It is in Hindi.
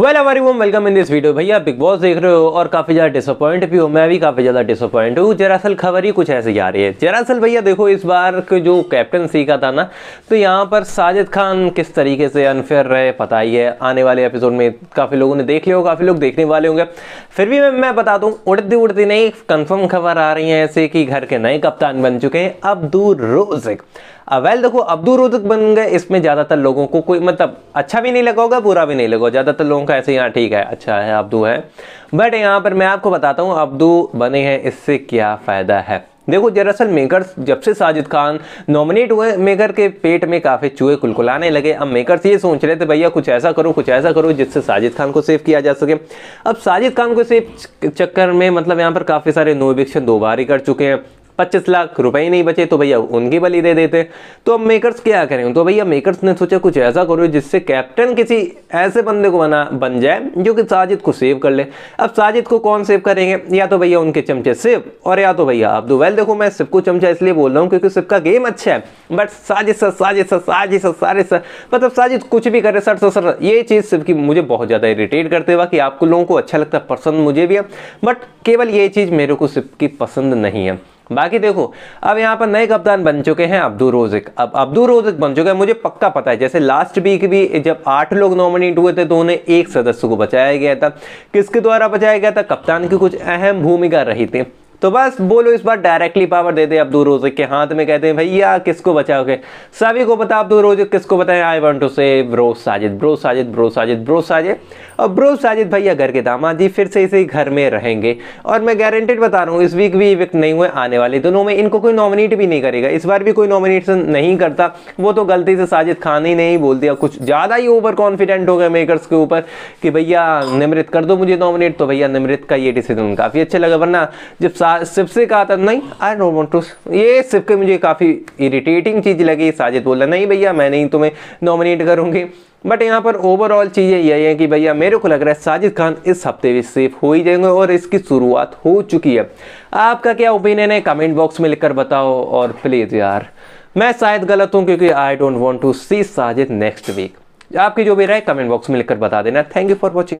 वेल हमारी वो वेलकम इन दिस वीडियो भैया बिग बॉस देख रहे हो और काफ़ी ज़्यादा डिसअपॉइंट भी हो मैं भी काफ़ी ज़्यादा डिसअपॉइंट हूँ जरासल खबर ही कुछ ऐसी आ रही है जरासल भैया देखो इस बार के जो सी का था ना तो यहाँ पर साजिद खान किस तरीके से अनफेयर रहे पता ही है आने वाले एपिसोड में काफ़ी लोगों ने देख लिया हो काफ़ी लोग देखने वाले होंगे फिर भी मैं मैं बता दूँ उड़ती उड़ती नहीं कन्फर्म खबर आ रही है ऐसे कि घर के नए कप्तान बन चुके हैं अब्दुल रोज़िक अवैल देखो अब्दुल बन गए इसमें ज़्यादातर लोगों को कोई मतलब अच्छा भी नहीं लगा होगा बुरा भी नहीं लगा ज़्यादातर लोगों का ऐसे यहाँ ठीक है अच्छा है अब्दू है बट यहाँ पर मैं आपको बताता हूँ अब्दू बने हैं इससे क्या फ़ायदा है देखो दरअसल मेकर्स जब से साजिद खान नॉमिनेट हुए मेकर के पेट में काफ़ी चूहे कुलकुलाने लगे अब मेकर्स ये सोच रहे थे भैया कुछ ऐसा करो कुछ ऐसा करो जिससे साजिद खान को सेव किया जा सके अब साजिद खान को सेव चक्कर में मतलब यहाँ पर काफ़ी सारे नो एविक्शन दो बार ही कर चुके हैं पच्चीस लाख रुपए ही नहीं बचे तो भैया उनकी बलि दे देते तो अब मेकर्स क्या करें तो भैया मेकर्स ने सोचा कुछ ऐसा करो जिससे कैप्टन किसी ऐसे बंदे को बना बन जाए जो कि साजिद को सेव कर ले अब साजिद को कौन सेव करेंगे या तो भैया उनके चमचे सेव और या तो भैया अब वेल देखो मैं सिप को चमचा इसलिए बोल रहा हूँ क्योंकि सिप का गेम अच्छा है but Sajid sir Sajid sir Sajid sir सारे सर मतलब साजिद कुछ भी करे सर सर सर ये चीज़ सिप की मुझे बहुत ज़्यादा इरीटेट करते हुआ कि आपको लोगों को अच्छा लगता है पसंद मुझे भी है बट केवल ये चीज़ मेरे को सिप की पसंद नहीं है बाकी देखो अब यहाँ पर नए कप्तान बन चुके हैं अब्दू रोजिक अब अब्दू रोजिक बन चुके हैं मुझे पक्का पता है जैसे लास्ट वीक भी जब आठ लोग नॉमिनेट हुए थे तो उन्हें एक सदस्य को बचाया गया था किसके द्वारा बचाया गया था कप्तान की कुछ अहम भूमिका रही थी तो बस बोलो इस बार डायरेक्टली पावर दे दे अब्दुल रोजक के हाथ में कहते हैं भैया किसको बचाओगे सभी को पता अब्दुल रोजक किसको बताए I want to say bro Sajid bro Sajid bro Sajid bro Sajid और ब्रो साजिद भैया घर के दामाद जी फिर से इसी घर में रहेंगे और मैं गारंटेड बता रहा हूँ इस वीक भी इविक्ट नहीं हुए आने वाले दोनों में इनको कोई नॉमिनेट भी नहीं करेगा इस बार भी कोई नॉमिनेशन नहीं करता वो तो गलती से साजिद खान ही नहीं बोल दिया कुछ ज़्यादा ही ओवर कॉन्फिडेंट हो गए मेकर्स के ऊपर कि भैया निमृत कर दो मुझे नॉमिनेट तो भैया निमृत का ये डिसीजन काफ़ी अच्छा लगा वरना जब साथ शिव हाँ, से कहा था नहीं आई डोंट वॉन्ट टू ये शिव के मुझे काफ़ी इरिटेटिंग चीज़ लगी साजिद बोला नहीं भैया मैं नहीं तुम्हें नॉमिनेट करूँगी बट यहाँ पर ओवरऑल चीज़ें यही है कि भैया मेरे को लग रहा है साजिद खान इस हफ्ते भी सेफ हो ही जाएंगे और इसकी शुरुआत हो चुकी है आपका क्या ओपिनियन है कमेंट बॉक्स में लिखकर बताओ और प्लीज़ यार मैं शायद गलत हूँ क्योंकि I don't want to see Sajid next week आपकी जो भी राय कमेंट बॉक्स में लिखकर बता देना थैंक यू फॉर वॉचिंग